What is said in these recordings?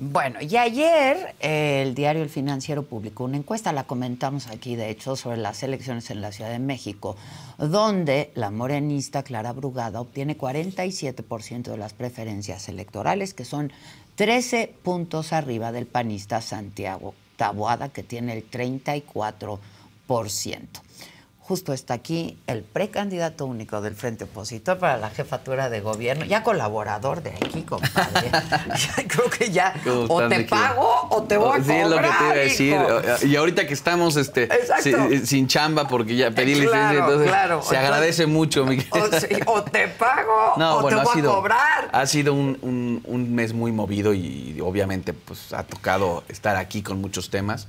Bueno, y ayer eh, el diario El Financiero publicó una encuesta, la comentamos aquí de hecho, sobre las elecciones en la Ciudad de México, donde la morenista Clara Brugada obtiene 47% de las preferencias electorales, que son 13 puntos arriba del panista Santiago Taboada, que tiene el 34% justo está aquí el precandidato único del Frente Opositor para la jefatura de gobierno, ya colaborador de aquí, compadre. Creo que ya o te pago o te voy a cobrar. Sí, lo que te iba a decir. Y ahorita que estamos este, eh, sin chamba porque ya pedí licencia, entonces se agradece mucho. Miguel. o, te pago o te voy a cobrar. Ha sido un, mes muy movido y, y obviamente pues ha tocado estar aquí con muchos temas.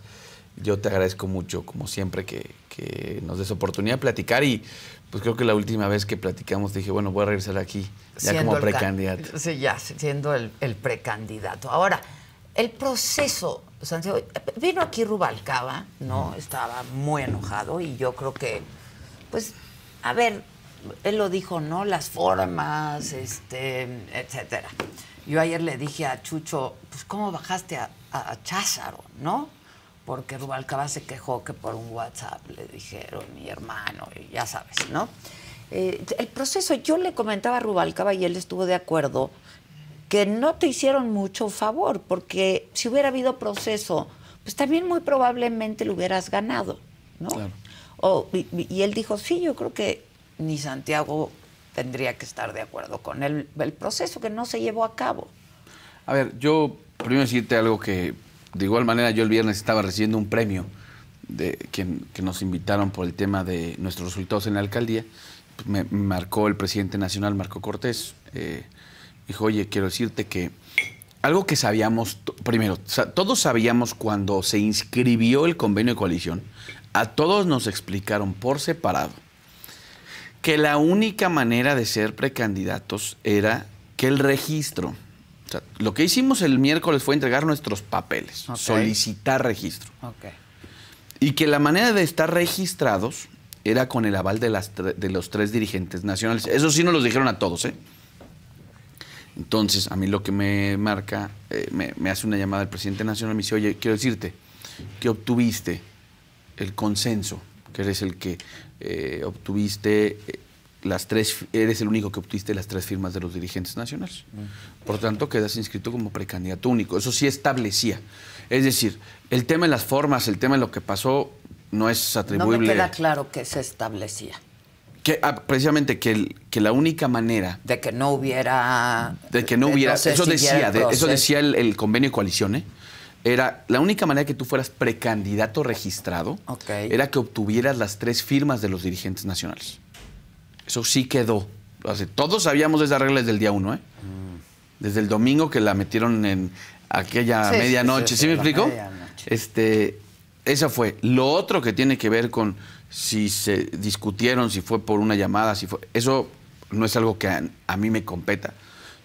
Yo te agradezco mucho, como siempre, que, que nos des oportunidad de platicar y pues creo que la última vez que platicamos dije, bueno, voy a regresar aquí ya como precandidato. Sí, ya, siendo el, precandidato. Ahora, el proceso, Santiago, vino aquí Rubalcaba, ¿no? Estaba muy enojado y yo creo que, pues, a ver, él lo dijo, ¿no? Las formas, este, etcétera. Yo ayer le dije a Chucho, pues, ¿cómo bajaste a, a Cházaro, no? porque Rubalcaba se quejó que por un WhatsApp le dijeron mi hermano, y ya sabes, ¿no? Eh, el proceso, yo le comentaba a Rubalcaba y él estuvo de acuerdo que no te hicieron mucho favor, porque si hubiera habido proceso, pues también muy probablemente lo hubieras ganado, ¿no? Claro. y, él dijo, sí, yo creo que ni Santiago tendría que estar de acuerdo con el, el proceso que no se llevó a cabo. A ver, yo primero decirte algo que de igual manera, yo el viernes estaba recibiendo un premio de, que, nos invitaron por el tema de nuestros resultados en la alcaldía. Me, marcó el presidente nacional, Marco Cortés. Eh, dijo, oye, quiero decirte que algo que sabíamos, primero, todos sabíamos cuando se inscribió el convenio de coalición, a todos nos explicaron por separado que la única manera de ser precandidatos era que el registro lo que hicimos el miércoles fue entregar nuestros papeles, solicitar registro. Y que la manera de estar registrados era con el aval de, las de los tres dirigentes nacionales. Eso sí nos los dijeron a todos, ¿eh? Entonces, a mí lo que me marca, eh, me, hace una llamada el presidente nacional y me dice, oye, quiero decirte que obtuviste el consenso, que eres el que eh, obtuviste eh, las tres, eres el único que obtuviste las tres firmas de los dirigentes nacionales. Mm. Por tanto, quedas inscrito como precandidato único. Eso sí establecía. Es decir, el tema de las formas, el tema de lo que pasó, no es atribuible. No queda claro que se establecía. Que, ah, precisamente que, la única manera. De que no hubiera. De que no hubiera. eso, decía, eso decía el, convenio de coalición, ¿eh? Era la única manera que tú fueras precandidato registrado era que obtuvieras las tres firmas de los dirigentes nacionales. Eso sí quedó. todos sabíamos de esa regla desde el día uno, ¿eh? mm. Desde el domingo que la metieron en aquella medianoche. ¿Sí, me explico? Este, esa fue. Lo otro que tiene que ver con si se discutieron, si fue por una llamada, si fue. Eso no es algo que a, mí me competa.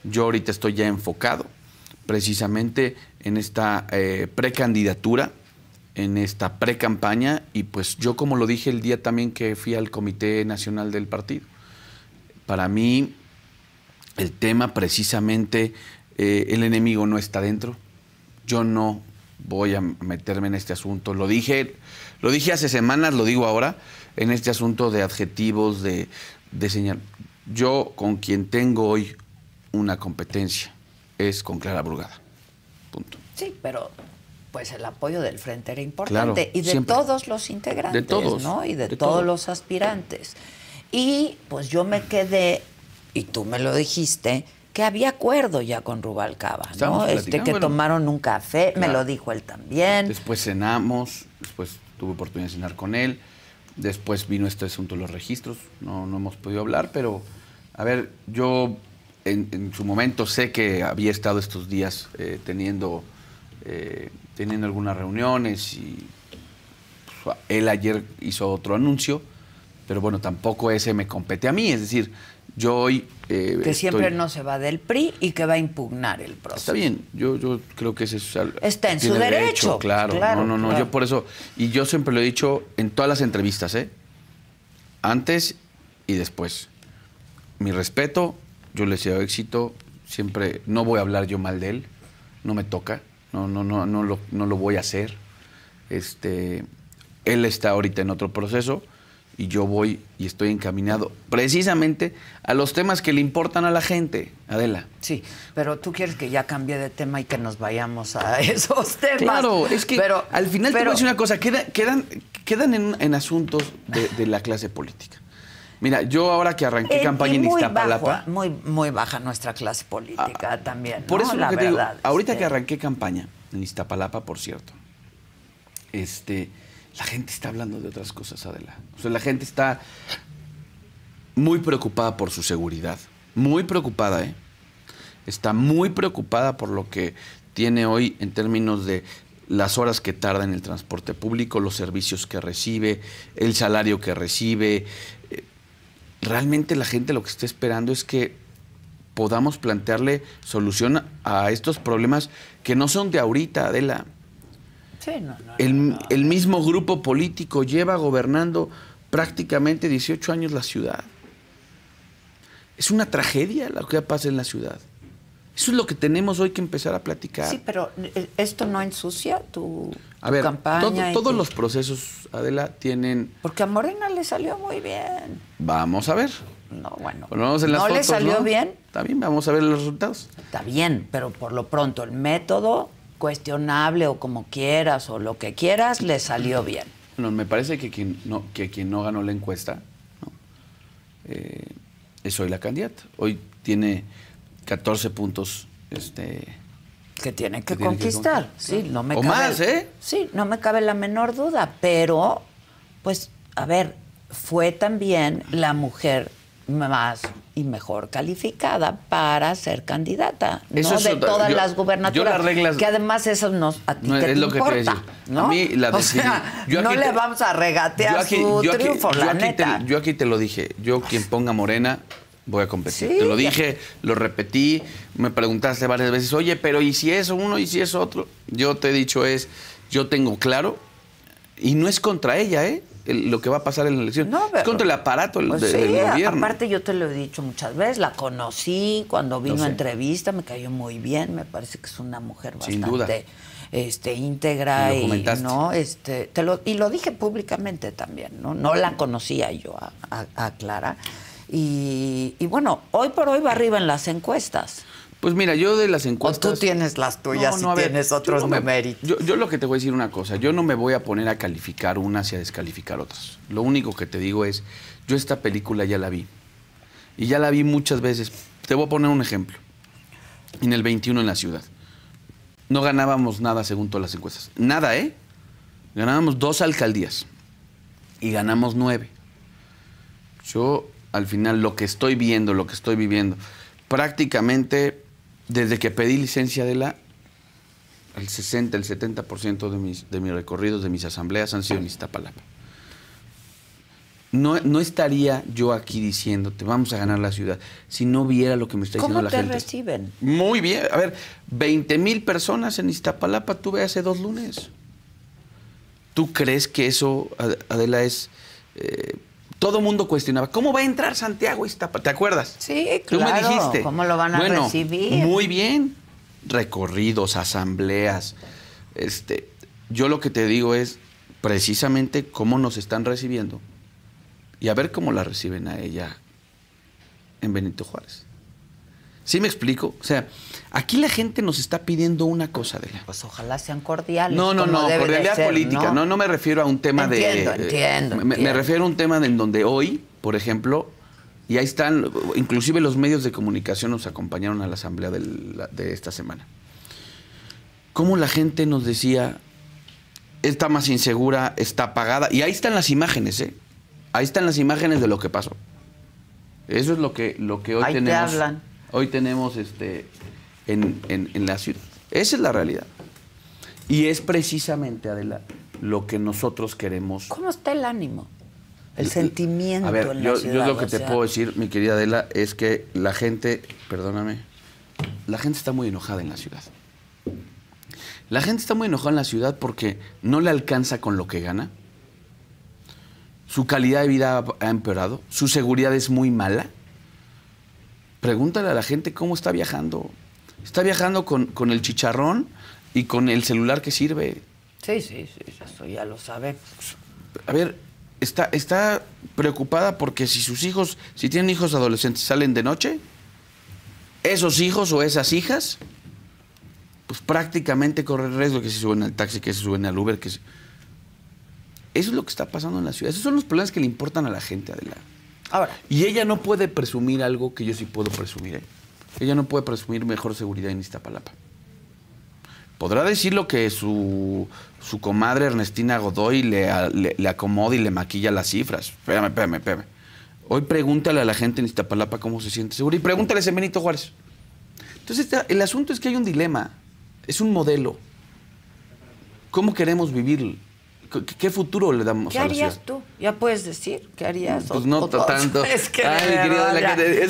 Yo ahorita estoy ya enfocado precisamente en esta eh, precandidatura, en esta precampaña, y pues yo como lo dije el día también que fui al Comité Nacional del Partido para mí, el tema precisamente, eh, el enemigo no está dentro. Yo no voy a meterme en este asunto. Lo dije, lo dije hace semanas, lo digo ahora, en este asunto de adjetivos, de, señal. Yo con quien tengo hoy una competencia es con Clara Brugada. Sí, pero pues el apoyo del frente era importante y de todos los integrantes, todos, ¿no? Y de, todos los aspirantes. Y pues yo me quedé, y tú me lo dijiste, que había acuerdo ya con Rubalcaba, ¿no? Este que tomaron un café, me lo dijo él también. Después cenamos, después tuve oportunidad de cenar con él, después vino este asunto de los registros, no, no hemos podido hablar, pero a ver, yo en, su momento sé que había estado estos días eh, teniendo, eh, teniendo algunas reuniones y pues, él ayer hizo otro anuncio pero bueno, tampoco ese me compete a mí. Es decir, yo hoy... Eh, que siempre no se va del PRI y que va a impugnar el proceso. Está bien, yo, yo creo que ese es... Está en su derecho, claro. claro. No, no, no, yo por eso... Y yo siempre lo he dicho en todas las entrevistas, ¿eh? Antes y después. Mi respeto, yo le he éxito, siempre... No voy a hablar yo mal de él, no me toca, no, no, no, no, lo, no lo voy a hacer. Este, él está ahorita en otro proceso y yo voy y estoy encaminado precisamente a los temas que le importan a la gente, Adela. Sí, pero tú quieres que ya cambie de tema y que nos vayamos a esos temas. Claro, es que pero, al final pero... te voy a decir una cosa, quedan, quedan, quedan en, asuntos de, la clase política. Mira, yo ahora que arranqué eh, eh, campaña en Iztapalapa. Ah, muy, muy baja nuestra clase política ah, también. Por eso la que digo, ahorita que este arranqué campaña en Iztapalapa, por cierto, este la gente está hablando de otras cosas, Adela. O sea, la gente está muy preocupada por su seguridad. Muy preocupada, ¿eh? Está muy preocupada por lo que tiene hoy en términos de las horas que tarda en el transporte público, los servicios que recibe, el salario que recibe. Eh, realmente la gente lo que está esperando es que podamos plantearle solución a estos problemas que no son de ahorita, Adela el, mismo grupo político lleva gobernando prácticamente 18 años la ciudad. Es una tragedia lo que pasa en la ciudad. Eso es lo que tenemos hoy que empezar a platicar. Sí, pero eh, esto no ensucia tu, campaña. todos los procesos, Adela, tienen. Porque a Morena le salió muy bien. Vamos a ver. No, bueno. no le salió bien. Está bien, vamos a ver los resultados. Está bien, pero por lo pronto el método cuestionable o como quieras o lo que quieras, le salió bien. Bueno, me parece que quien no, que quien no ganó la encuesta ¿no? Eh, es hoy la candidata. Hoy tiene 14 puntos. Este, que tiene que, conquistar. no me o más, ¿eh? Sí, no me cabe la menor duda. Pero, pues, a ver, fue también la mujer más y mejor calificada para ser candidata, Eso de todas las gubernaturas. que además eso nos a ti no, es lo que A mí la no le vamos a regatear su triunfo, yo aquí Te, lo dije, yo quien ponga morena voy a competir. te lo dije, lo repetí, me preguntaste varias veces, oye, pero ¿y si es uno y si es otro? Yo te he dicho es, yo tengo claro y no es contra ella, ¿eh? lo que va a pasar en la elección. No, es contra el aparato pues sí, del Aparte, yo te lo he dicho muchas veces, la conocí cuando vino a entrevista, me cayó muy bien, me parece que es una mujer bastante. Este, íntegra y, no este te lo, y lo dije públicamente también no no la conocía yo a, Clara y, y, bueno hoy por hoy va arriba en las encuestas pues mira, yo de las encuestas. O tú tienes las tuyas no, y tienes otros yo yo, yo, lo que te voy a decir una cosa, yo no me voy a poner a calificar unas y a descalificar otras. Lo único que te digo es, yo esta película ya la vi. Y ya la vi muchas veces. Te voy a poner un ejemplo. En el 21 en la ciudad. No ganábamos nada según todas las encuestas. Nada, ¿eh? Ganábamos dos alcaldías. Y ganamos nueve. Yo, al final, lo que estoy viendo, lo que estoy viviendo, prácticamente desde que pedí licencia de la, el 60, el 70% de mis, de mis recorridos, de mis asambleas han sido en Iztapalapa. No, estaría yo aquí diciéndote, vamos a ganar la ciudad, si no viera lo que me está diciendo la gente. ¿Cómo te reciben? Muy bien. A ver, 20 mil personas en Iztapalapa tuve hace dos lunes. ¿Tú crees que eso, Adela, es eh, todo el mundo cuestionaba, ¿cómo va a entrar Santiago ¿Te acuerdas? Sí, claro. Tú me dijiste. ¿Cómo lo van a recibir? Muy bien. Recorridos, asambleas. Este, yo lo que te digo es precisamente cómo nos están recibiendo y a ver cómo la reciben a ella en Benito Juárez. ¿Sí me explico? O sea, Aquí la gente nos está pidiendo una cosa, Adela. Pues ojalá sean cordiales. No, no, no, cordialidad política. ¿no? ¿no? me refiero a un tema de. Entiendo, entiendo. Me refiero a un tema en donde hoy, por ejemplo, y ahí están, inclusive los medios de comunicación nos acompañaron a la asamblea de esta semana. Cómo la gente nos decía, está más insegura, está apagada. Y ahí están las imágenes, ¿eh? Ahí están las imágenes de lo que pasó. Eso es lo que, lo que hoy ahí tenemos. Te hablan. Hoy tenemos este, en, la ciudad. Esa es la realidad. Y es precisamente, Adela, lo que nosotros queremos. ¿Cómo está el ánimo? El, sentimiento. en yo, la ciudad, yo lo que te puedo decir, mi querida Adela, es que la gente, perdóname, la gente está muy enojada en la ciudad. La gente está muy enojada en la ciudad porque no le alcanza con lo que gana. Su calidad de vida ha empeorado. Su seguridad es muy mala. Pregúntale a la gente cómo está viajando, Está viajando con, el chicharrón y con el celular que sirve. Sí, sí, sí, eso ya lo sabe. A ver, está, está preocupada porque si sus hijos, si tienen hijos adolescentes, salen de noche, esos hijos o esas hijas, pues prácticamente corren riesgo que se suben al taxi, que se suben al Uber, que Eso es lo que está pasando en la ciudad. Esos son los problemas que le importan a la gente, Adela. Ahora. Y ella no puede presumir algo que yo sí puedo presumir, ¿eh? Ella no puede presumir mejor seguridad en Iztapalapa. Podrá decir lo que su, comadre Ernestina Godoy le, acomoda y le maquilla las cifras. Espérame, espérame, espérame. Hoy pregúntale a la gente en Iztapalapa cómo se siente seguro y pregúntale a Benito Juárez. Entonces, el asunto es que hay un dilema, es un modelo. ¿Cómo queremos vivir ¿Qué futuro le damos ¿Qué a la harías tú? Ya puedes decir, ¿qué harías? Pues no tanto. Es que,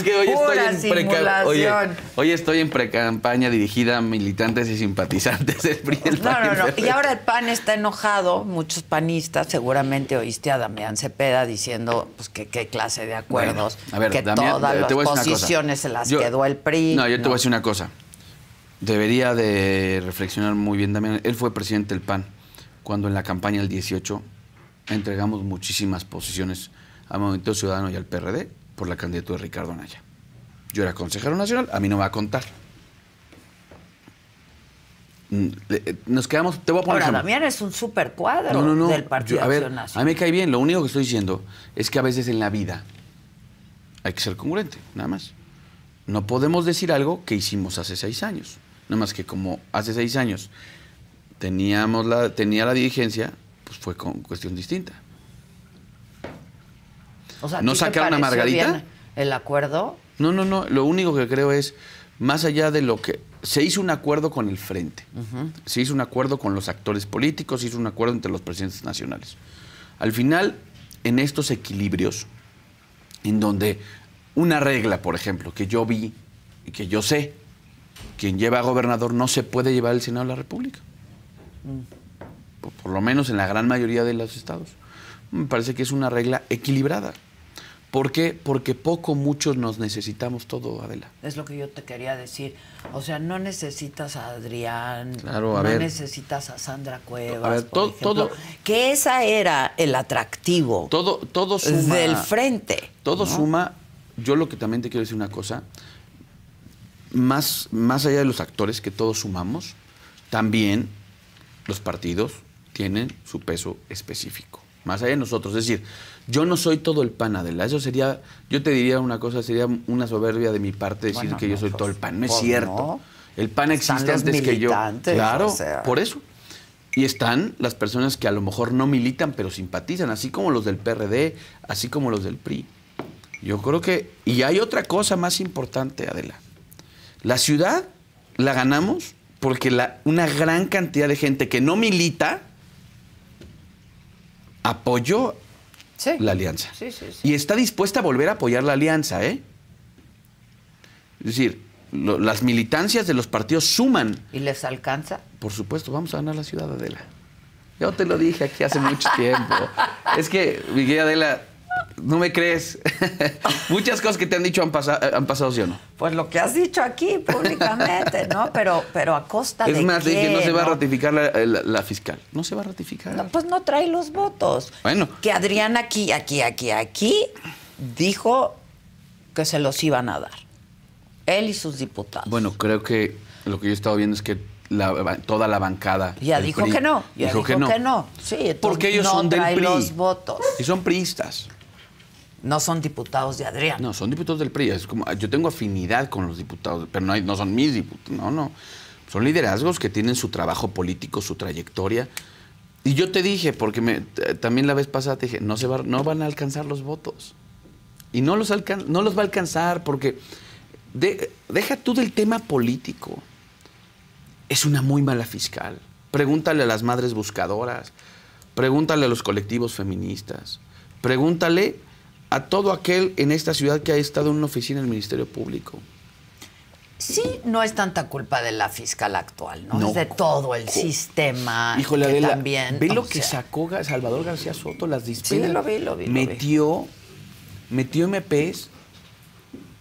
hoy, estoy en pre estoy en precampaña dirigida a militantes y simpatizantes del PRI. No, no, no. Y ahora el PAN está enojado, muchos panistas, seguramente oíste a Damián Cepeda diciendo pues que qué clase de acuerdos, a ver, que todas las posiciones se las quedó el PRI. No, yo te voy a decir una cosa. Debería de reflexionar muy bien Damián. Él fue presidente del PAN cuando en la campaña del 18 entregamos muchísimas posiciones al Movimiento Ciudadano y al PRD por la candidatura de Ricardo Anaya. Yo era consejero nacional, a mí no me va a contar. Mm, eh, nos quedamos, te voy a poner. Ahora, Damián es un super cuadro del Partido Nacional. A mí me cae bien, lo único que estoy diciendo es que a veces en la vida hay que ser congruente, nada más. No podemos decir algo que hicimos hace seis años. Nada más que como hace seis años teníamos la, tenía la dirigencia, pues fue con cuestión distinta. ¿No sacaron a Margarita? ¿El acuerdo? No, no, no. Lo único que creo es, más allá de lo que. Se hizo un acuerdo con el frente. Se hizo un acuerdo con los actores políticos, se hizo un acuerdo entre los presidentes nacionales. Al final, en estos equilibrios, en donde una regla, por ejemplo, que yo vi y que yo sé, quien lleva a gobernador no se puede llevar al Senado de la República por, lo menos en la gran mayoría de los estados. Me parece que es una regla equilibrada. ¿Por qué? Porque poco, muchos nos necesitamos todo, Adela. Es lo que yo te quería decir. O sea, no necesitas a Adrián, no necesitas a Sandra Cuevas, que esa era el atractivo. Todo, todo del frente. Todo suma. Yo lo que también te quiero decir una cosa, más, más allá de los actores que todos sumamos, también los partidos tienen su peso específico, más allá de nosotros. Es decir, yo no soy todo el pan, Adela. Eso sería, yo te diría una cosa, sería una soberbia de mi parte decir que yo soy todo el pan. No es cierto. El pan existe antes que yo. Claro, por eso. Y están las personas que a lo mejor no militan, pero simpatizan, así como los del PRD, así como los del PRI. Yo creo que... Y hay otra cosa más importante, Adela. La ciudad la ganamos porque una gran cantidad de gente que no milita apoyó la alianza. y está dispuesta a volver a apoyar la alianza, ¿eh? Es decir, las militancias de los partidos suman. ¿Y les alcanza? Por supuesto, vamos a ganar la ciudad, Adela. Yo te lo dije aquí hace mucho tiempo. Es que, Miguel Adela, no me crees. Muchas cosas que te han dicho han, eh, han pasado, ¿sí o no? Pues lo que has dicho aquí públicamente, ¿no? Pero, pero a costa de. Es más, dije, no, se va a ratificar eh, la, fiscal. No se va a ratificar. pues no trae los votos. Bueno. Que Adrián aquí, aquí, aquí, aquí dijo que se los iban a dar. Él y sus diputados. Bueno, creo que lo que yo he estado viendo es que toda la bancada. Ya dijo que no. Ya dijo, que, no. Sí, Porque ellos no son del PRI. los votos. Y son priistas no son diputados de Adrián. No, son diputados del PRI. Es como, yo tengo afinidad con los diputados, pero no, son mis diputados. No, no. Son liderazgos que tienen su trabajo político, su trayectoria. Y yo te dije, porque también la vez pasada te dije, no, se no van a alcanzar los votos. Y no los, no los va a alcanzar porque deja tú del tema político. Es una muy mala fiscal. Pregúntale a las madres buscadoras, pregúntale a los colectivos feministas, pregúntale a todo aquel en esta ciudad que ha estado en una oficina del Ministerio Público. Sí, no es tanta culpa de la fiscal actual, ¿no? es de todo el sistema. Híjole, también, ve lo que sacó Salvador García Soto, las dispensas. Sí, lo vi, lo vi. Metió, metió MPs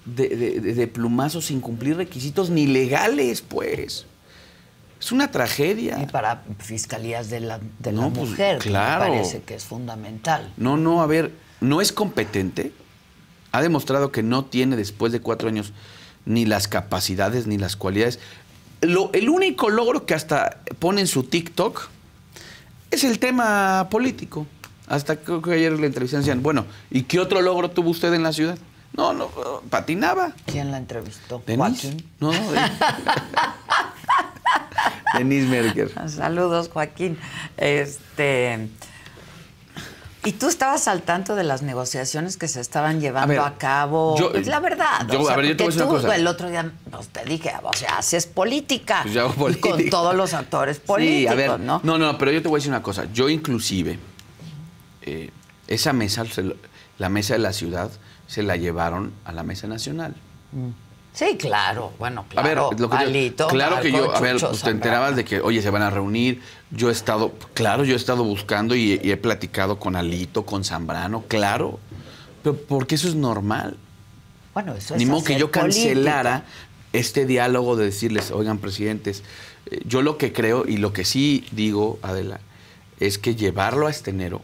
de, de, plumazos sin cumplir requisitos ni legales, pues. Es una tragedia. Y para fiscalías de la, de la pues, mujer, parece que es fundamental. No, no, a ver, no es competente, ha demostrado que no tiene después de cuatro años ni las capacidades ni las cualidades. Lo, el único logro que hasta pone en su TikTok es el tema político. Hasta creo que ayer la entrevisté decían, bueno, ¿y qué otro logro tuvo usted en la ciudad? No, no, patinaba. ¿Quién la entrevistó? ¿Denis? No, no. Denise Merker. Saludos, Joaquín. Este. ¿Y tú estabas al tanto de las negociaciones que se estaban llevando a, cabo? la eh, verdad. Yo, a ver, yo te voy una cosa. el otro día pues, te dije, o sea, haces política. Pues yo política. Con todos los actores políticos, a ver, ¿no? No, no, pero yo te voy a decir una cosa. Yo inclusive, eh, esa mesa, la mesa de la ciudad, se la llevaron a la mesa nacional. Mm. Sí, claro, bueno, claro. A ver, que claro que yo, a ver, pues te enterabas de que, oye, se van a reunir. Yo he estado, claro, yo he estado buscando y, he platicado con Alito, con Zambrano, claro. Pero porque eso es normal. Bueno, eso es Ni modo que yo cancelara este diálogo de decirles, oigan, presidentes, eh, yo lo que creo y lo que sí digo, Adela, es que llevarlo a este enero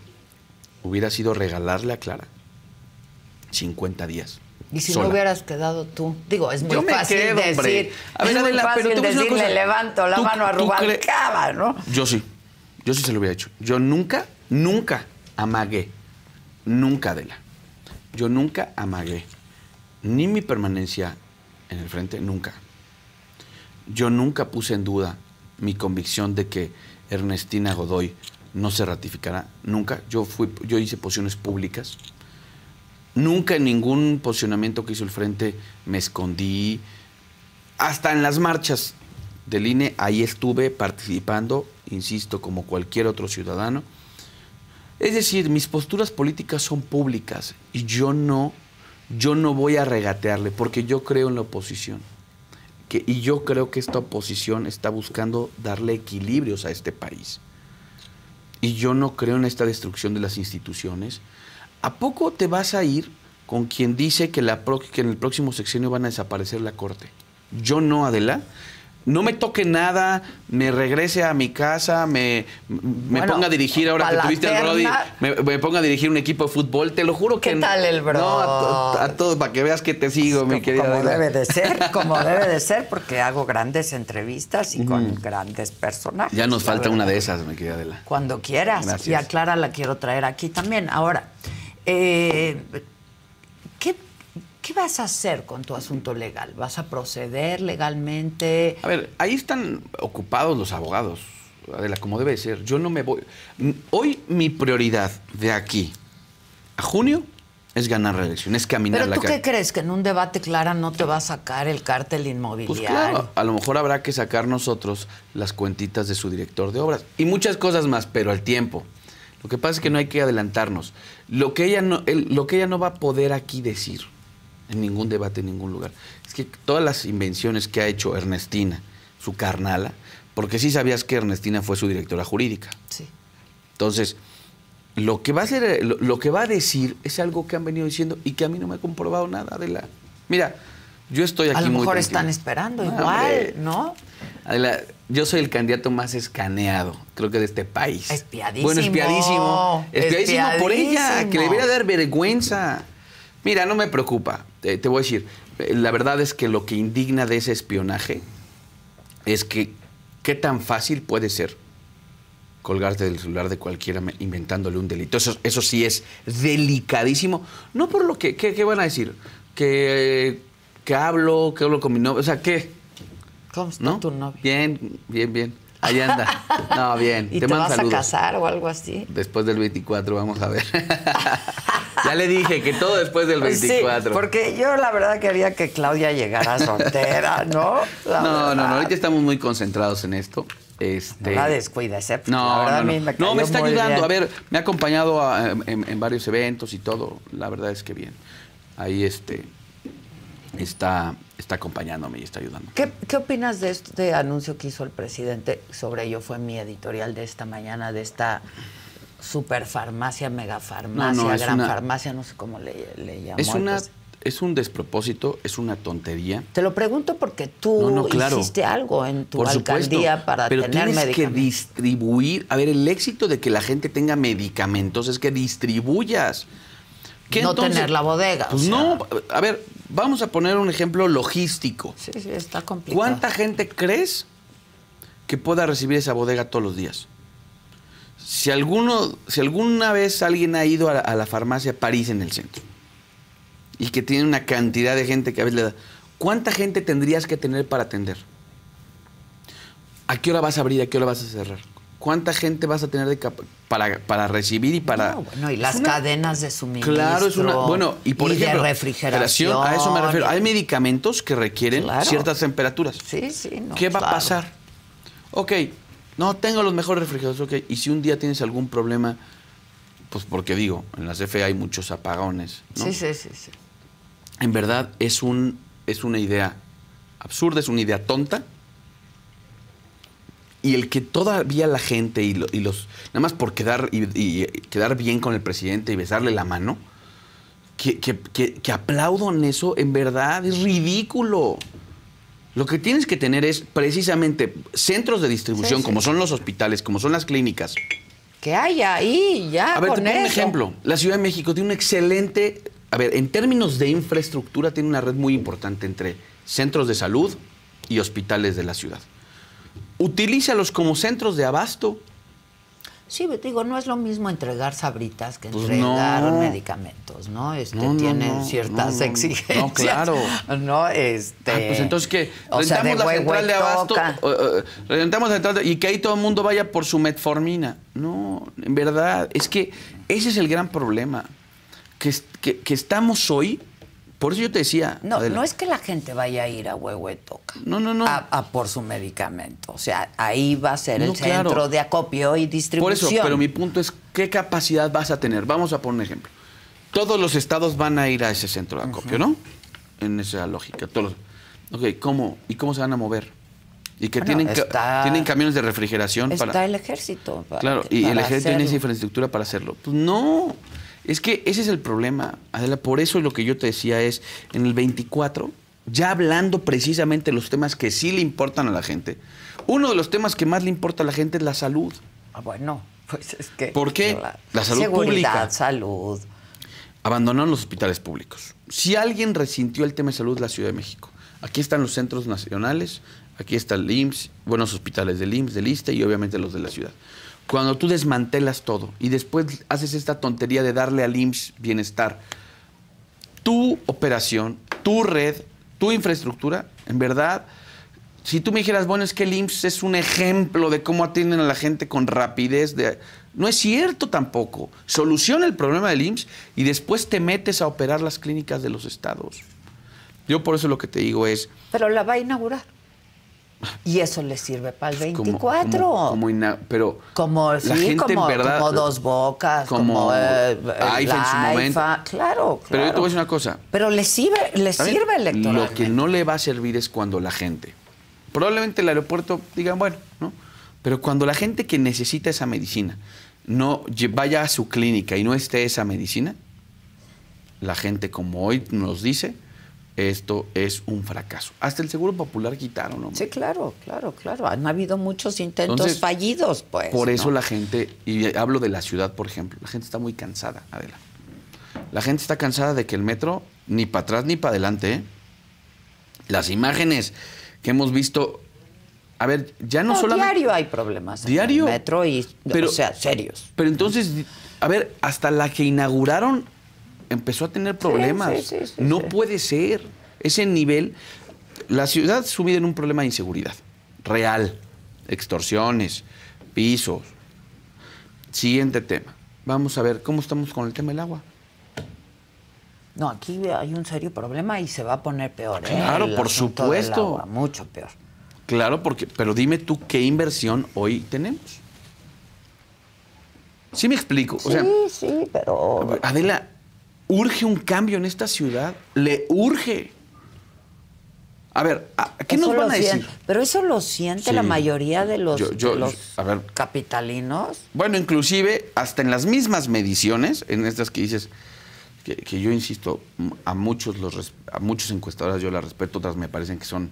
hubiera sido regalarle a Clara 50 días. Y si no hubieras quedado tú, digo, es muy fácil decir. es muy fácil levanto la mano a Rubalcaba, ¿no? Yo sí, yo sí se lo hubiera hecho. Yo nunca, nunca amagué. Nunca, Adela. Yo nunca amagué. Ni mi permanencia en el frente, nunca. Yo nunca puse en duda mi convicción de que Ernestina Godoy no se ratificará nunca. Yo fui, yo hice posiciones públicas Nunca en ningún posicionamiento que hizo el frente me escondí. Hasta en las marchas del INE, ahí estuve participando, insisto, como cualquier otro ciudadano. Es decir, mis posturas políticas son públicas y yo no, yo no voy a regatearle porque yo creo en la oposición. y yo creo que esta oposición está buscando darle equilibrios a este país. Y yo no creo en esta destrucción de las instituciones. ¿a poco te vas a ir con quien dice que, en el próximo sexenio van a desaparecer la corte? Yo no, Adela. No me toque nada, me regrese a mi casa, me, ponga a dirigir ahora que tuviste al Brody, me, ponga a dirigir un equipo de fútbol, te lo juro que. ¿Qué tal el Bro? No, a, todos, para que veas que te sigo, mi pues querida. Como debe de ser, como debe de ser, porque hago grandes entrevistas y con grandes personajes. Ya nos falta una de esas, mi querida Adela. Cuando quieras. Y a Clara la quiero traer aquí también. Ahora. Eh, ¿qué, vas a hacer con tu asunto legal? ¿Vas a proceder legalmente? A ver, ahí están ocupados los abogados, Adela, como debe ser. Yo no me voy. Hoy mi prioridad de aquí a junio es ganar la es caminar la calle. ¿Tú qué crees? ¿Que en un debate clara no te va a sacar el cártel inmobiliario? Pues claro, a lo mejor habrá que sacar nosotros las cuentitas de su director de obras y muchas cosas más, pero al tiempo. Lo que pasa es que no hay que adelantarnos. Lo que ella no, lo que ella no va a poder aquí decir en ningún debate, en ningún lugar, es que todas las invenciones que ha hecho Ernestina, su carnala, porque sí sabías que Ernestina fue su directora jurídica. Sí. Entonces, lo que va a hacer, lo, que va a decir es algo que han venido diciendo y que a mí no me ha comprobado nada de la. Mira, yo estoy aquí. A lo mejor están esperando igual, ¿no? yo soy el candidato más escaneado, creo que de este país. Espiadísimo. Bueno, espiadísimo. Espiadísimo, por ella, que le a dar vergüenza. Mira, no me preocupa, te voy a decir, la verdad es que lo que indigna de ese espionaje es que qué tan fácil puede ser colgarte del celular de cualquiera inventándole un delito. Eso, sí es delicadísimo. No por lo que, ¿qué, van a decir? Que, que hablo, que hablo con mi novia, o sea, ¿qué? ¿Cómo tu novio? Bien, bien, bien. Ahí anda. No, bien. ¿Y te, vas a casar o algo así? Después del 24, vamos a ver. ya le dije que todo después del 24. Pues porque yo la verdad quería que Claudia llegara soltera, ¿no? no, no, no, ahorita estamos muy concentrados en esto. Este... No la ¿eh? No, me no, me está ayudando. A ver, me ha acompañado en, en, varios eventos y todo. La verdad es que bien. Ahí este, está está acompañándome y está ayudando. ¿Qué, opinas de este anuncio que hizo el presidente? Sobre ello fue mi editorial de esta mañana, de esta superfarmacia, megafarmacia, mega gran farmacia, no sé cómo le, le Es una es un despropósito, es una tontería. Te lo pregunto porque tú hiciste algo en tu alcaldía para pero tener tienes que distribuir. A ver, el éxito de que la gente tenga medicamentos es que distribuyas. no tener la bodega. Pues no, a ver, Vamos a poner un ejemplo logístico. Sí, sí, está complicado. ¿Cuánta gente crees que pueda recibir esa bodega todos los días? Si, alguno, si alguna vez alguien ha ido a la, a farmacia París en el centro y que tiene una cantidad de gente que a veces le da, ¿cuánta gente tendrías que tener para atender? ¿A qué hora vas a abrir? ¿A qué hora vas a cerrar? ¿cuánta gente vas a tener para, para recibir y para... bueno, y las cadenas de suministro. Claro, es una... Bueno, y por ejemplo, de refrigeración. A eso me refiero. Hay medicamentos que requieren ciertas temperaturas. Sí, sí. ¿Qué va a pasar? Ok, no, tengo los mejores refrigeradores, ok. Y si un día tienes algún problema, pues porque digo, en la CFE hay muchos apagones. Sí, sí, sí, sí. En verdad es, un, es una idea absurda, es una idea tonta, y el que todavía la gente y, y los. Nada más por quedar, y, quedar bien con el presidente y besarle la mano, que, que, que, aplaudan eso, en verdad es ridículo. Lo que tienes que tener es precisamente centros de distribución, como son los hospitales, como son las clínicas. Que hay ahí, ya. A ver, un ejemplo. La Ciudad de México tiene un excelente. A ver, en términos de infraestructura, tiene una red muy importante entre centros de salud y hospitales de la ciudad utilízalos como centros de abasto. Sí, te digo, no es lo mismo entregar sabritas que pues entregar medicamentos, ¿no? Este, tienen ciertas exigencias. No, claro. No, este. Ah, pues entonces que o sea, la central de abasto, la central y que ahí todo el mundo vaya por su metformina. No, en verdad, es que ese es el gran problema. Que, que, que estamos hoy por eso yo te decía. No, no es que la gente vaya a ir a Huehuetoca. No, no, no. A, por su medicamento. O sea, ahí va a ser el centro de acopio y distribución. Por eso, pero mi punto es: ¿qué capacidad vas a tener? Vamos a poner un ejemplo. Todos los estados van a ir a ese centro de acopio, ¿no? En esa lógica. Todos ¿cómo? ¿Y cómo se van a mover? Y que tienen, tienen camiones de refrigeración para. Está el ejército. claro, y el ejército tiene esa infraestructura para hacerlo. Pues no. Es que ese es el problema, Adela. Por eso lo que yo te decía es, en el 24, ya hablando precisamente de los temas que sí le importan a la gente, uno de los temas que más le importa a la gente es la salud. Ah, bueno, pues es que... ¿Por qué? La, salud seguridad, salud. Abandonaron los hospitales públicos. Si alguien resintió el tema de salud, la Ciudad de México. Aquí están los centros nacionales, aquí está el IMSS, buenos hospitales del IMSS, del ISTE y obviamente los de la ciudad cuando tú desmantelas todo y después haces esta tontería de darle al IMSS bienestar, tu operación, tu red, tu infraestructura, en verdad, si tú me dijeras, bueno, es que el IMSS es un ejemplo de cómo atienden a la gente con rapidez, de... no es cierto tampoco. Soluciona el problema del IMSS y después te metes a operar las clínicas de los estados. Yo por eso lo que te digo es... Pero la va a inaugurar. Y eso le sirve para el 24. Como, pero como, gente en verdad, Dos Bocas, como, eh, en su momento. Claro, claro. Pero yo te voy a decir una cosa. Pero le sirve, le sirve electoralmente. Lo que no le va a servir es cuando la gente... Probablemente el aeropuerto diga, bueno, ¿no? Pero cuando la gente que necesita esa medicina no vaya a su clínica y no esté esa medicina, la gente como hoy nos dice, esto es un fracaso. Hasta el Seguro Popular quitaron, ¿no? Sí, claro, claro, claro. Han habido muchos intentos fallidos, pues. Por eso la gente, y hablo de la ciudad, por ejemplo, la gente está muy cansada, Adela. La gente está cansada de que el metro, ni para atrás ni para adelante, ¿eh? las imágenes que hemos visto. A ver, ya no, no solamente. Diario hay problemas. Diario. metro y. Pero, o sea, serios. Pero entonces, a ver, hasta la que inauguraron empezó a tener problemas. no puede ser. Ese nivel, la ciudad subida en un problema de inseguridad real, extorsiones, pisos. Siguiente tema. Vamos a ver cómo estamos con el tema del agua. No, aquí hay un serio problema y se va a poner peor. ¿eh? Claro, por supuesto. mucho peor. Claro, porque, pero dime tú qué inversión hoy tenemos. Sí me explico. sí, sí, pero. Adela, urge un cambio en esta ciudad, le urge. A ver, ¿qué nos van a decir? pero eso lo siente la mayoría de los, capitalinos. Bueno, inclusive hasta en las mismas mediciones, en estas que dices, que, yo insisto, a muchos, los, a muchos encuestadores yo las respeto, otras me parecen que son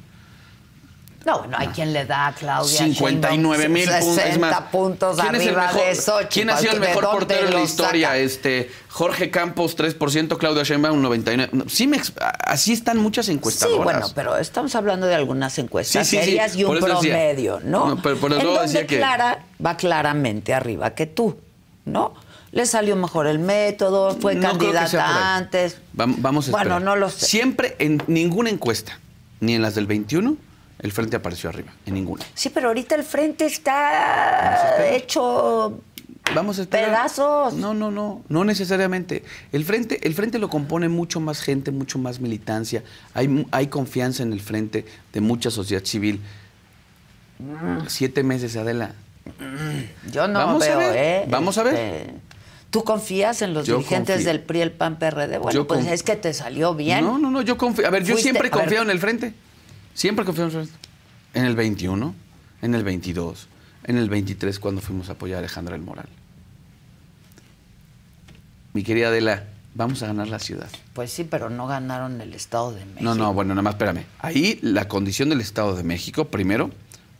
no, bueno, hay ah. quien le da a Claudia 59 mil puntos. puntos ¿quién ¿Quién ha sido el mejor portero en la historia? Este, Jorge Campos, 3%, Claudia Sheinbaum, 99%. Sí me, así están muchas encuestas. Sí, bueno, pero estamos hablando de algunas encuestas sí, serias y un promedio, ¿no? pero Clara va claramente arriba que tú, ¿no? Le salió mejor el método, fue candidata antes. Vamos a esperar. Bueno, no lo sé. Siempre en ninguna encuesta, ni en las del 21 el frente apareció arriba, en ninguna. Sí, pero ahorita el frente está hecho Vamos a estar pedazos. No, no, no, no necesariamente. El frente, el frente lo compone mucho más gente, mucho más militancia. Hay, hay confianza en el frente de mucha sociedad civil. Mm. Siete meses, Adela. Mm, yo no vamos veo, ¿eh? Vamos a ver. Este, ¿Tú confías en los dirigentes del PRI, el PAN, PRD? Bueno, pues es que te salió bien. No, no, no, yo confío. A ver, yo siempre confío confiado en el frente. Siempre confiamos en En el 21, en el 22, en el 23, cuando fuimos a apoyar a Alejandra El Moral. Mi querida Adela, vamos a ganar la ciudad. Pues sí, pero no ganaron el Estado de México. No, no, bueno, nada más espérame. Ahí la condición del Estado de México, primero,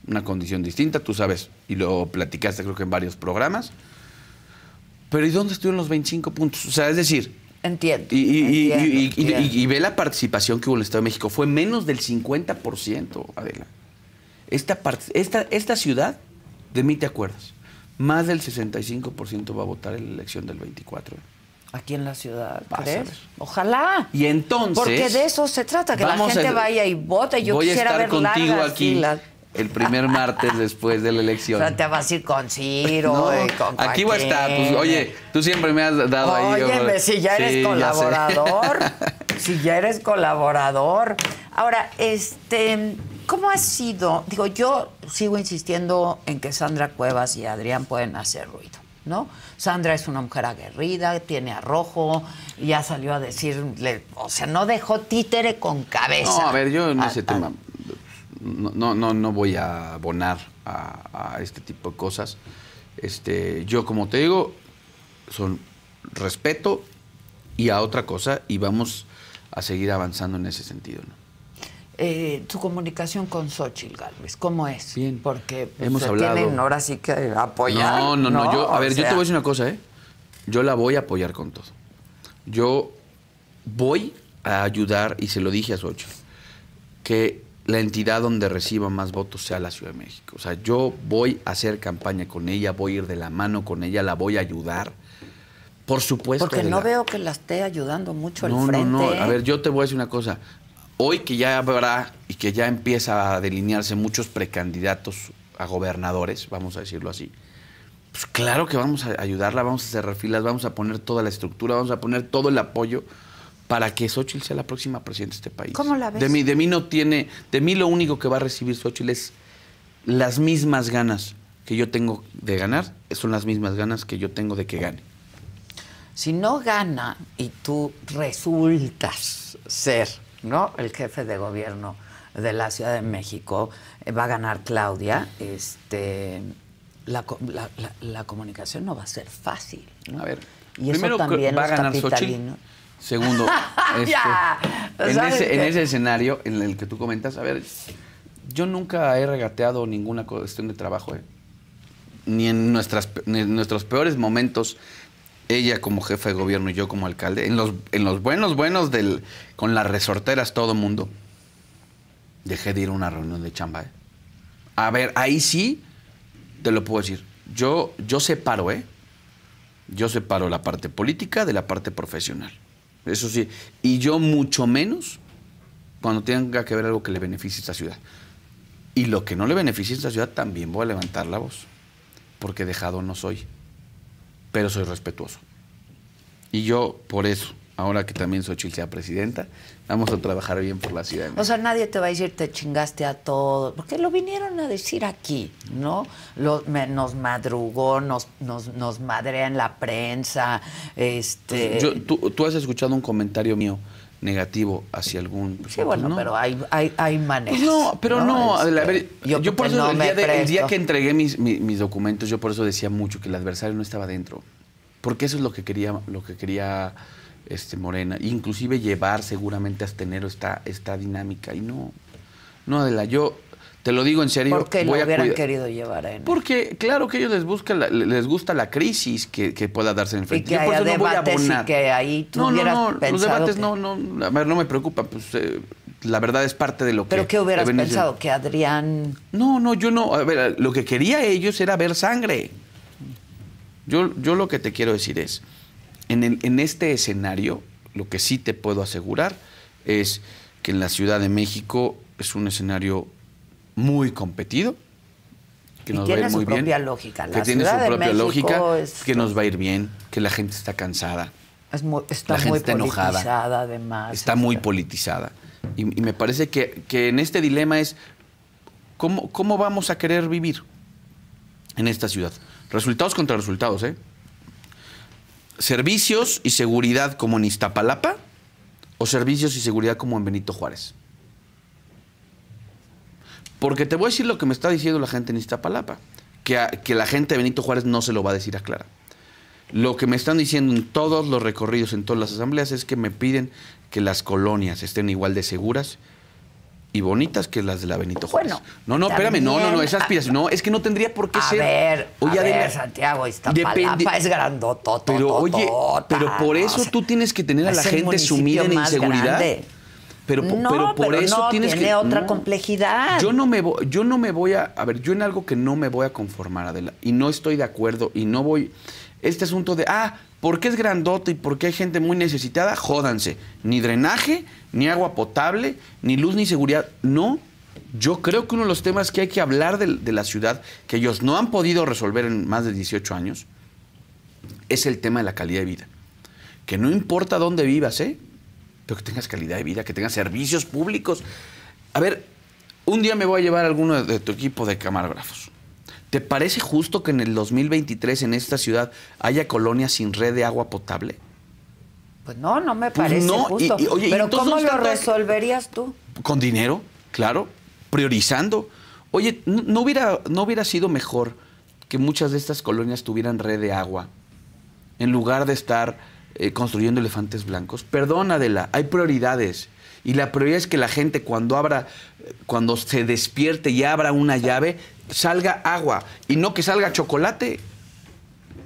una condición distinta, tú sabes, y lo platicaste creo que en varios programas. Pero ¿y dónde estuvieron los 25 puntos? O sea, es decir, Entiendo. Y, ve la participación que hubo en el Estado de México. Fue menos del 50%, Adela. Esta, esta, esta ciudad, de mí te acuerdas, más del 65% va a votar en la elección del 24. Aquí en la ciudad, Ojalá. Y entonces. Porque de eso se trata, que la gente vaya y vote. Yo quisiera ver contigo aquí el primer martes después de la elección. O sea, te vas a ir con Ciro y con Aquí va a estar. Pues, oye, tú siempre me has dado ahí. Oye, si ya eres colaborador. si ya eres colaborador. Ahora, este, ¿cómo ha sido? Digo, yo sigo insistiendo en que Sandra Cuevas y Adrián pueden hacer ruido. ¿No? Sandra es una mujer aguerrida, tiene arrojo, Y ya salió a decirle, o sea, no dejó títere con cabeza. No, a ver, yo en ese ah, tema, ah no, no, no voy a abonar a, este tipo de cosas. Este, yo, como te digo, son respeto y a otra cosa, y vamos a seguir avanzando en ese sentido. Eh, tu comunicación con Xochitl Galvez, ¿cómo es? Bien. Porque hemos hablado. Tienen ahora sí que apoyar. No, no, no. a ver, yo te voy a decir una cosa, ¿eh? Yo la voy a apoyar con todo. Yo voy a ayudar, y se lo dije a Xochitl, que la entidad donde reciba más votos sea la Ciudad de México. O sea, yo voy a hacer campaña con ella, voy a ir de la mano con ella, la voy a ayudar. Por supuesto. Porque no veo que la esté ayudando mucho al frente. No, no, a ¿eh? ver, yo te voy a decir una cosa. Hoy que ya habrá y que ya empieza a delinearse muchos precandidatos a gobernadores, vamos a decirlo así, pues claro que vamos a ayudarla, vamos a cerrar filas, vamos a poner toda la estructura, vamos a poner todo el apoyo para que Xochitl sea la próxima presidenta de este país. ¿Cómo la ves? De mí, de mí no tiene, de mí lo único que va a recibir Xochitl es las mismas ganas que yo tengo de ganar, son las mismas ganas que yo tengo de que gane. Si no gana y tú resultas ser, ¿no? El jefe de gobierno de la Ciudad de México, eh, va a ganar Claudia, este la, comunicación no va a ser fácil. A ver, y eso también va a ganar Xochitl. Segundo, este, en, ese, escenario en el que tú comentas, a ver, yo nunca he regateado ninguna cuestión de trabajo, ¿eh? ni, en nuestras, nuestros peores momentos, ella como jefa de gobierno y yo como alcalde, en los, en los buenos, buenos, del, con las resorteras todo mundo, dejé de ir a una reunión de chamba. ¿eh? A ver, ahí sí te lo puedo decir. Yo, yo separo, ¿eh? Yo separo la parte política de la parte profesional eso sí. Y yo mucho menos cuando tenga que ver algo que le beneficie a esta ciudad. Y lo que no le beneficie a esta ciudad también voy a levantar la voz, porque dejado no soy, pero soy respetuoso. Y yo por eso ahora que también soy sea presidenta, vamos a trabajar bien por la ciudad. O sea, nadie te va a decir te chingaste a todo, porque lo vinieron a decir aquí, ¿no? nos madrugó, nos, nos, nos madrea en la prensa. Este... Pues tú, tú, has escuchado un comentario mío negativo hacia algún Sí, bueno, pero hay, hay, hay maneras. No, pero no, este, yo, por eso el, día que entregué mis, mis documentos, yo por eso decía mucho que el adversario no estaba dentro, porque eso es lo que quería, lo que quería este, Morena, inclusive llevar seguramente hasta enero esta, dinámica. Y no, no, Adela, yo te lo digo en serio. ¿Por lo hubieran querido llevar a Porque claro que ellos les, busca les gusta la crisis que, pueda darse en frente. Y que haya debates no y que ahí tú no, no, no, Los debates no, no, no me preocupa, pues... Eh, la verdad es parte de lo que... ¿Pero qué hubieras pensado? ¿Que Adrián...? No, no, yo no. A ver, lo que quería ellos era ver sangre. Yo, yo lo que te quiero decir es... En, este escenario, lo que sí te puedo asegurar es que en la Ciudad de México es un escenario muy competido, que nos va a muy bien. que tiene su propia lógica, que nos va a ir bien, que la gente está cansada. está muy politizada, además. Está muy politizada. Y, me parece que, en este dilema es ¿cómo, cómo vamos a querer vivir en esta ciudad. Resultados contra resultados, ¿eh? servicios y seguridad como en Iztapalapa o servicios y seguridad como en Benito Juárez. Porque te voy a decir lo que me está diciendo la gente en Iztapalapa, que, que la gente de Benito Juárez no se lo va a decir a Clara. Lo que me están diciendo en todos los recorridos, en todas las asambleas, es que me piden que las colonias estén igual de seguras y bonitas que las de la Benito Juárez. no, no, espérame, no, no, no, esas piezas. No, es que no tendría por qué ser. a ver, de... Santiago, palapa es grandoto. Pero oye, pero por eso tú tienes que tener a la gente sumida en inseguridad. Pero, pero por eso no, tienes tiene otra complejidad. Yo no me voy, yo no me voy a. A ver, yo en algo que no me voy a conformar, Adela. Y no estoy de acuerdo. Y no voy. Este asunto de ah, ¿Por qué es grandote y por qué hay gente muy necesitada? Jódanse. Ni drenaje, ni agua potable, ni luz, ni seguridad. No. Yo creo que uno de los temas que hay que hablar de, la ciudad, que ellos no han podido resolver en más de 18 años, es el tema de la calidad de vida. Que no importa dónde vivas, ¿eh? Pero que tengas calidad de vida, que tengas servicios públicos. A ver, un día me voy a llevar alguno de tu equipo de camarógrafos. ¿Te parece justo que en el 2023 en esta ciudad haya colonias sin red de agua potable? Pues no, no me pues parece justo. Pero ¿cómo lo resolverías tú? Con dinero, claro, priorizando. Oye, no, hubiera, ¿no hubiera sido mejor que muchas de estas colonias tuvieran red de agua en lugar de estar eh, construyendo elefantes blancos? Perdón, Adela, hay prioridades. Y la prioridad es que la gente cuando abra, cuando se despierte y abra una llave, salga agua y no que salga chocolate.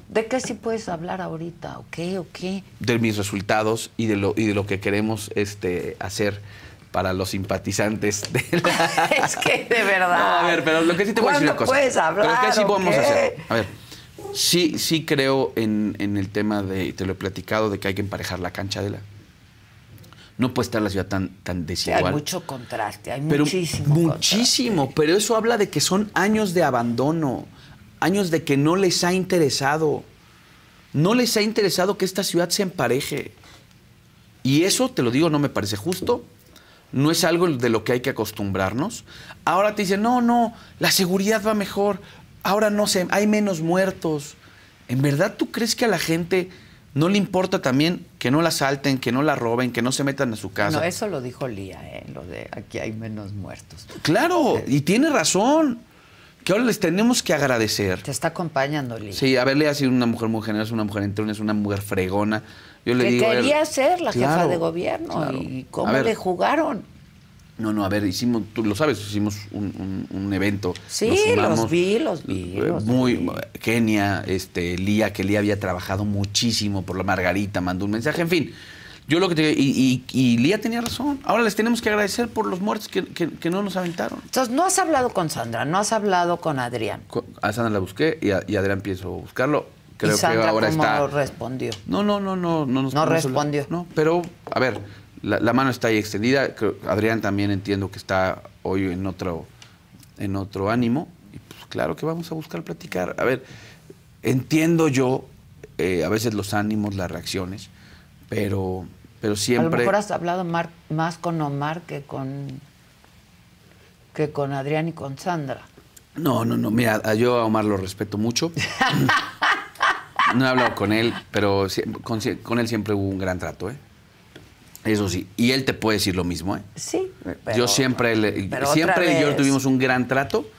¿De qué sí puedes hablar ahorita? ¿O qué? ¿O qué? De mis resultados y de lo, y de lo que queremos este, hacer para los simpatizantes de la... es que de verdad. a ver, pero lo que sí te voy a decir una cosa. puedes hablar? Pero sí vamos hacer. A ver, sí, sí creo en, en, el tema de, te lo he platicado, de que hay que emparejar la cancha de la no puede estar la ciudad tan, tan desigual. hay mucho contraste, hay muchísimo. Muchísimo, pero eso habla de que son años de abandono, años de que no les ha interesado, no les ha interesado que esta ciudad se empareje. Y eso, te lo digo, no me parece justo, no es algo de lo que hay que acostumbrarnos. Ahora te dicen, no, no, la seguridad va mejor, ahora no sé, hay menos muertos. ¿En verdad tú crees que a la gente no le importa también que no la salten, que no la roben, que no se metan a su casa. No, eso lo dijo Lía, ¿eh? lo de aquí hay menos muertos. Claro, y tiene razón. Que ahora les tenemos que agradecer. Te está acompañando, Lía. Sí, a ver, Lía ha sido una mujer muy generosa, una mujer entre es una mujer fregona. Yo le que quería ser la jefa de gobierno y cómo le jugaron. No, no, a ver, hicimos, tú lo sabes, hicimos un, evento. Sí, los vi, eh, los vi. muy Kenia, este, Lía, que Lía había trabajado muchísimo por la Margarita, mandó un mensaje, en fin. Yo lo que te y, y, Lía tenía razón. Ahora les tenemos que agradecer por los muertos que, no nos aventaron. Entonces, no has hablado con Sandra, no has hablado con Adrián. a Sandra la busqué y, a, Adrián pienso buscarlo. ¿Y Sandra que ahora cómo está... respondió? No, no, no, no. No, nos no respondió. No, pero, a ver, la, mano está ahí extendida. Adrián también entiendo que está hoy en otro, en otro ánimo. Y pues claro que vamos a buscar platicar. A ver, entiendo yo eh, a veces los ánimos, las reacciones, pero, pero siempre... A lo mejor has hablado más con Omar que con, que con Adrián y con Sandra. No, no, no. Mira, yo a Omar lo respeto mucho. no he hablado con él, pero con él siempre hubo un gran trato, ¿eh? Eso sí, y él te puede decir lo mismo, ¿eh? Sí, yo siempre, él siempre y yo tuvimos un gran trato.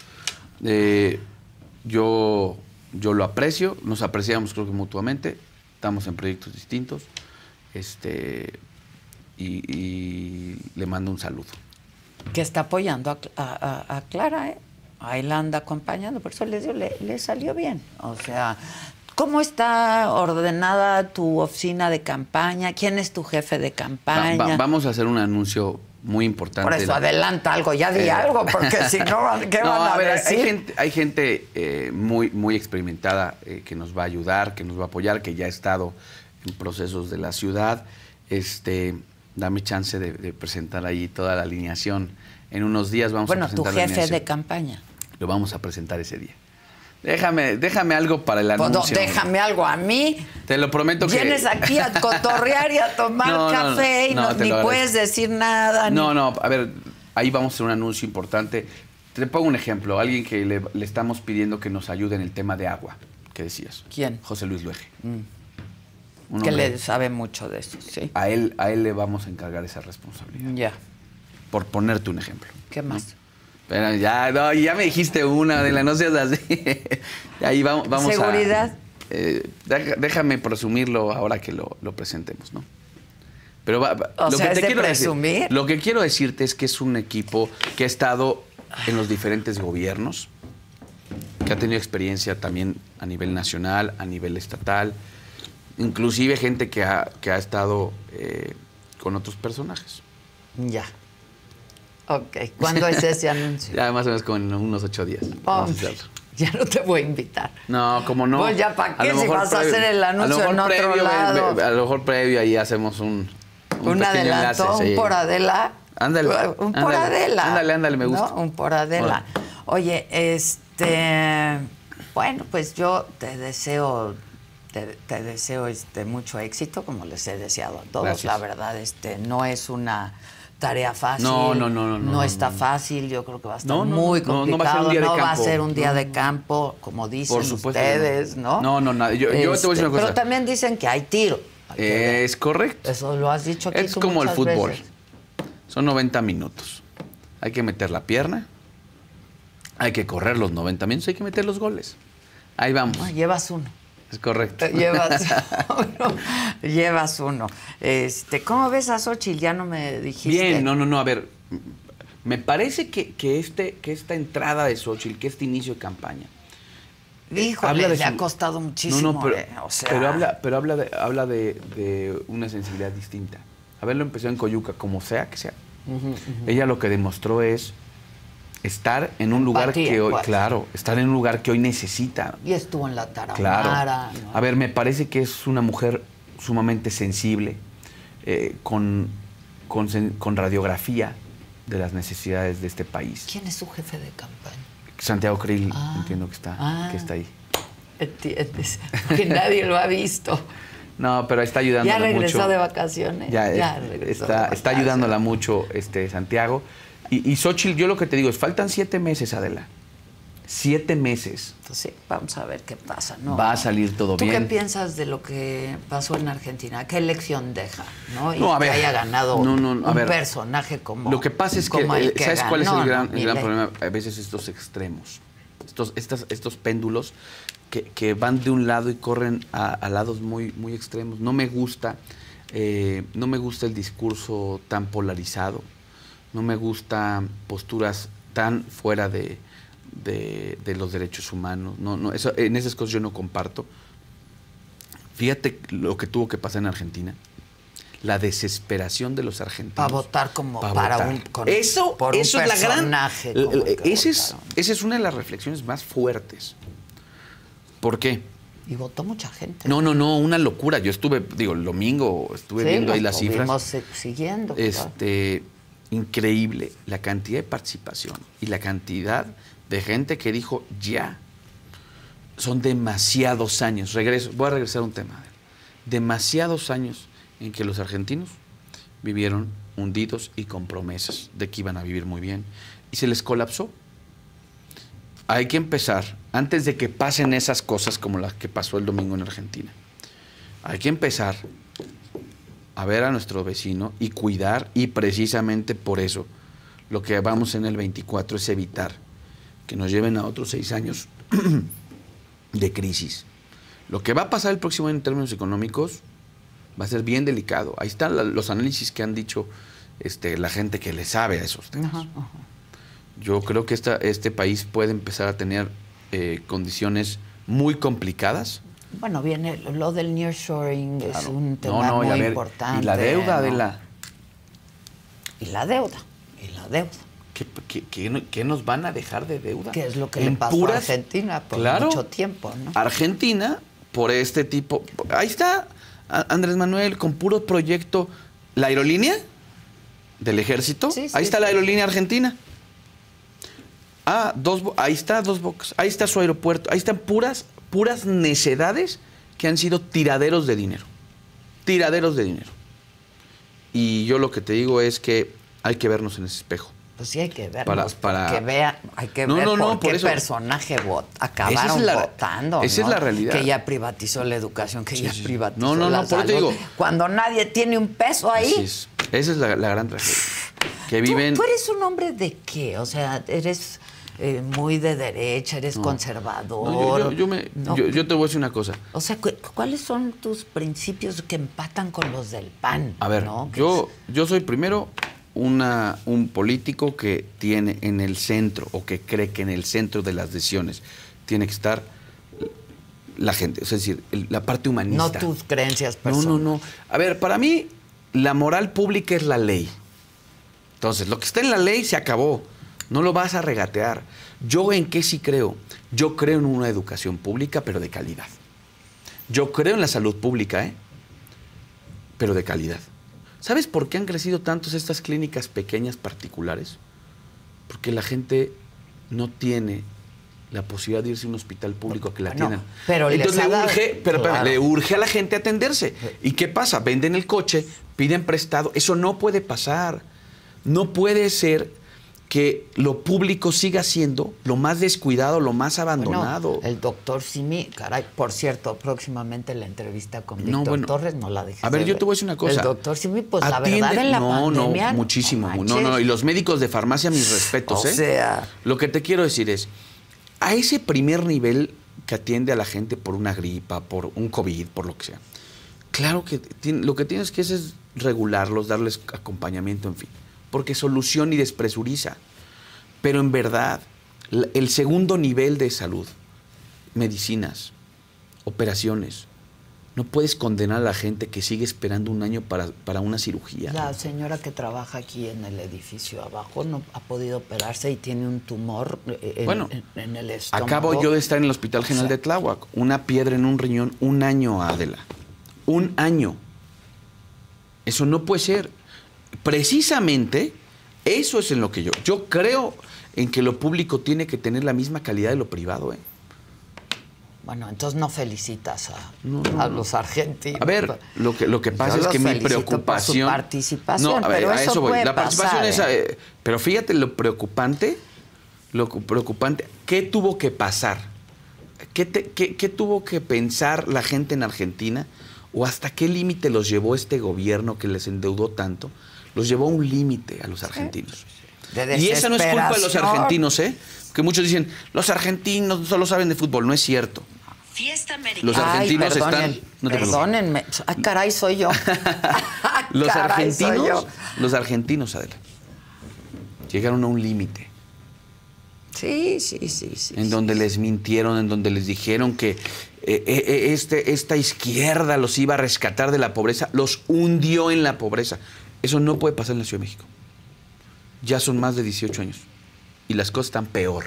Eh, yo, yo lo aprecio, nos apreciamos creo que mutuamente, estamos en proyectos distintos, este, y, le mando un saludo. Que está apoyando a, Clara, ¿eh? Ahí la anda acompañando, por eso le, le salió bien. O sea, ¿Cómo está ordenada tu oficina de campaña? ¿Quién es tu jefe de campaña? vamos a hacer un anuncio muy importante. Por eso, adelanta algo, ya di eh, algo, porque si no, ¿qué van a, ver, Hay gente, eh, muy, muy experimentada eh, que nos va a ayudar, que nos va a apoyar, que ya ha estado en procesos de la ciudad. Este, dame chance de, presentar ahí toda la alineación. En unos días vamos a presentar Bueno, tu jefe de campaña. Lo vamos a presentar ese día. Déjame, déjame algo para el anuncio. déjame algo a mí. Te lo prometo que... Vienes aquí a cotorrear y a tomar café y ni puedes decir nada. No, no, a ver, ahí vamos a hacer un anuncio importante. Te pongo un ejemplo. Alguien que le, estamos pidiendo que nos ayude en el tema de agua. ¿Qué decías? ¿Quién? José Luis Luege. Mm. Que le sabe mucho de eso, sí. A él, a él le vamos a encargar esa responsabilidad. Ya. Por ponerte un ejemplo. ¿Qué más? Pero ya, ya me dijiste una, de la no seas así. Ahí vamos, vamos Seguridad. Eh, déjame presumirlo ahora que lo, presentemos, ¿no? Pero lo que quiero presumir. lo que quiero decirte es que es un equipo que ha estado en los diferentes gobiernos, que ha tenido experiencia también a nivel nacional, a nivel estatal, inclusive gente que ha, estado eh, con otros personajes. Ya. ¿cuándo es ese anuncio? ya más o menos como en unos ocho días. Oh, ya no te voy a invitar. No, como no. Pues ya para qué si vas a hacer el anuncio en otro previo, lado. A lo mejor previo ahí hacemos un un, un adelanto, un poradela? por Adela. Ándale. Un por ándale, Adela. Ándale, me gusta. ¿no? Un poradela? Oye, este bueno, pues yo te deseo te, deseo este mucho éxito como les he deseado a todos. La verdad este no es una tarea fácil. No, no, no, no. No, está fácil, yo creo que va a estar muy complicado. No, va a ser un día de campo, como dicen ustedes, ¿no? No, no, nada. Yo, te voy a decir una este, cosa. Pero también dicen que hay tiro. es correcto. Eso lo has dicho aquí. Es como el fútbol. Son 90 minutos. Hay que meter la pierna, hay que correr los 90 minutos, hay que meter los goles. Ahí vamos. Ah, llevas uno. Es correcto. Llevas uno. Este, ¿Cómo ves a Xochitl? Ya no me dijiste. Bien, no, no, no. A ver, me parece que, este, que esta entrada de Xochitl, que este inicio de campaña. dijo eh, le ha costado muchísimo. Eh, pero, habla, pero habla, de, habla de, una sensibilidad distinta. A ver, lo empezó en Coyuca, como sea que sea. Ella lo que demostró es estar en un lugar que hoy, pues. claro, estar en un lugar que hoy necesita. Y estuvo en la tara A ver, me parece que es una mujer sumamente sensible, eh, con, con, radiografía de las necesidades de este país. ¿Quién es su jefe de campaña? Santiago Krill, ah. entiendo que está, que está ahí. Ah. Entiendes, que nadie lo ha visto. No, pero está ayudándola mucho. Ya regresó de vacaciones. Ya, eh, regresó está, está ayudándola mucho este Santiago. Y, yo lo que te digo es, faltan siete meses, Adela. Siete meses. Entonces, pues vamos a ver qué pasa, ¿no? Va a salir todo bien. ¿Tú qué piensas de lo que pasó en Argentina? ¿Qué elección deja? ¿No? Y que haya ganado un personaje como. Lo que pasa es que, ¿sabes cuál es el gran, problema? A veces estos extremos, estos, estas, estos péndulos que, van de un lado y corren a, lados muy, muy extremos. No me gusta. Eh, no me gusta el discurso tan polarizado no me gustan posturas tan fuera de, los derechos humanos. No, no, eso, en esas cosas yo no comparto. Fíjate lo que tuvo que pasar en Argentina. La desesperación de los argentinos. Para votar como para un. Con, eso, por eso es la gran. Ese esa es una de las reflexiones más fuertes. ¿Por qué? Y votó mucha gente. No, no, no, una locura. Yo estuve, digo, el domingo estuve viendo ahí las cifras. Estuvimos siguiendo. Este, increíble la cantidad de participación y la cantidad de gente que dijo ya. Son demasiados años. Regreso, voy a regresar a un tema. Demasiados años en que los argentinos vivieron hundidos y con promesas de que iban a vivir muy bien y se les colapsó. Hay que empezar antes de que pasen esas cosas como las que pasó el domingo en Argentina. Hay que empezar a ver a nuestro vecino y cuidar, y precisamente por eso lo que vamos en el 24 es evitar que nos lleven a otros seis años de crisis. Lo que va a pasar el próximo en términos económicos va a ser bien delicado. Ahí están los análisis que han dicho este, la gente que le sabe a esos temas. Yo creo que este país puede empezar a tener eh, condiciones muy complicadas bueno, viene lo del nearshoring, es un tema muy importante. Y la deuda, de la Y la deuda, y la deuda. ¿Qué, qué, nos van a dejar de deuda? Que es lo que le pasó a Argentina por mucho tiempo, ¿no? Argentina, por este tipo. Ahí está Andrés Manuel con puro proyecto. La aerolínea del ejército. ahí está la aerolínea argentina. Ah, dos, ahí está dos bocas. Ahí está su aeropuerto. Ahí están puras puras necedades que han sido tiraderos de dinero. Tiraderos de dinero. Y yo lo que te digo es que hay que vernos en ese espejo. Pues sí, hay que vernos. Para, Que vea, hay que ver qué personaje Bot acabaron es votando. Esa es la realidad. Que ya privatizó la educación, que ya privatizó no, no, la no, Por te digo. Cuando nadie tiene un peso ahí. Esa es la, gran tragedia. Que viven... ¿Tú eres un hombre de qué? O sea, eres eh, muy de derecha, eres conservador. yo, te voy a decir una cosa. O sea, ¿cuáles son tus principios que empatan con los del PAN? A ver, yo, soy primero un político que tiene en el centro o que cree que en el centro de las decisiones tiene que estar la gente, es decir, la parte humanista. No tus creencias personales. No, no, no. A ver, para mí la moral pública es la ley. Entonces, lo que está en la ley se acabó no lo vas a regatear. Yo en qué sí creo. Yo creo en una educación pública, pero de calidad. Yo creo en la salud pública, ¿eh? pero de calidad. ¿Sabes por qué han crecido tantos estas clínicas pequeñas particulares? Porque la gente no tiene la posibilidad de irse a un hospital público que la tiene. Pero Entonces le urge, pero, le urge a la gente atenderse. ¿Y qué pasa? Venden el coche, piden prestado. Eso no puede pasar. No puede ser que lo público siga siendo lo más descuidado, lo más abandonado. el doctor Simi, caray, por cierto, próximamente la entrevista con Víctor Torres no la dejé. A ver, yo te voy a decir una cosa. El doctor Simi, pues la verdad la no, No, muchísimo, no, muchísimo. No, y los médicos de farmacia, mis respetos, o ¿eh? sea. Lo que te quiero decir es, a ese primer nivel que atiende a la gente por una gripa, por un COVID, por lo que sea, claro que lo que tienes que hacer es regularlos, darles acompañamiento, en fin porque soluciona y despresuriza. Pero en verdad, el segundo nivel de salud, medicinas, operaciones, no puedes condenar a la gente que sigue esperando un año para, una cirugía. La señora que trabaja aquí en el edificio abajo no ha podido operarse y tiene un tumor eh, en, el estómago. Acabo yo de estar en el Hospital General de Tláhuac. Una piedra en un riñón, un año, Adela. Un año. Eso no puede ser precisamente eso es en lo que yo. Yo creo en que lo público tiene que tener la misma calidad de lo privado, ¿eh? Bueno, entonces no felicitas a, los argentinos. A ver, lo que, lo que pasa es que mi preocupación. no, a pero eso, voy. la participación es. ¿eh? Pero fíjate lo preocupante, lo preocupante. ¿Qué tuvo que pasar? qué tuvo que pensar la gente en Argentina? ¿O hasta qué límite los llevó este gobierno que les endeudó tanto? los llevó a un límite a los argentinos. y esa no es culpa de los argentinos, ¿eh? Que muchos dicen, los argentinos solo saben de fútbol. No es cierto. Fiesta Los argentinos están. perdónenme. caray, soy yo. los argentinos. Los argentinos, Adela. Llegaron a un límite. Sí, sí, sí, sí. En donde les mintieron, en donde les dijeron que eh, eh, eh, este, esta izquierda los iba a rescatar de la pobreza, los hundió en la pobreza. Eso no puede pasar en la Ciudad de México. Ya son más de 18 años y las cosas están peor.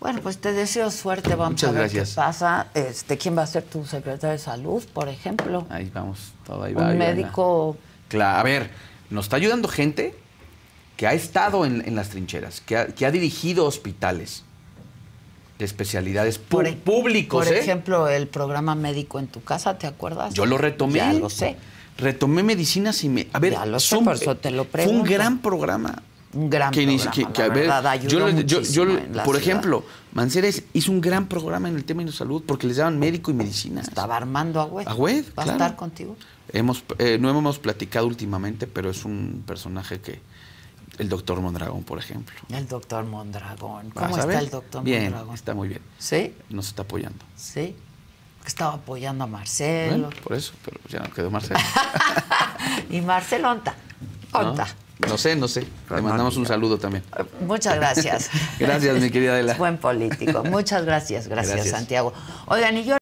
Bueno, pues te deseo suerte, vamos Muchas a ver gracias. qué pasa. Este, ¿Quién va a ser tu secretario de salud, por ejemplo? Ahí vamos, todo ahí va. Un médico... Claro, a ver, nos está ayudando gente que ha estado en, las trincheras, que ha, dirigido hospitales de especialidades e-, públicos. Por ¿eh? ejemplo, el programa médico en tu casa, ¿te acuerdas? Yo lo retomé. Ya lo sé retomé medicinas y me. A ver, ya fue un gran programa. Un gran programa. ver, yo, yo, yo por ejemplo, Manceres hizo un gran programa en el tema de salud porque les daban médico y medicina. Estaba Armando a a Agüed. ¿Va a estar contigo? Hemos, eh, no hemos platicado últimamente, pero es un personaje que. El doctor Mondragón, por ejemplo. El doctor Mondragón. ¿Cómo está el doctor Mondragón? Está muy bien. ¿Sí? Nos está apoyando. Sí que estaba apoyando a Marcelo. por eso, pero ya no quedó Marcelo. y Marcelo ¿honta? Onta. No, sé, no sé. Le mandamos un saludo también. Muchas gracias. gracias, mi querida Adela. buen político. Muchas gracias, gracias, Santiago. Oigan,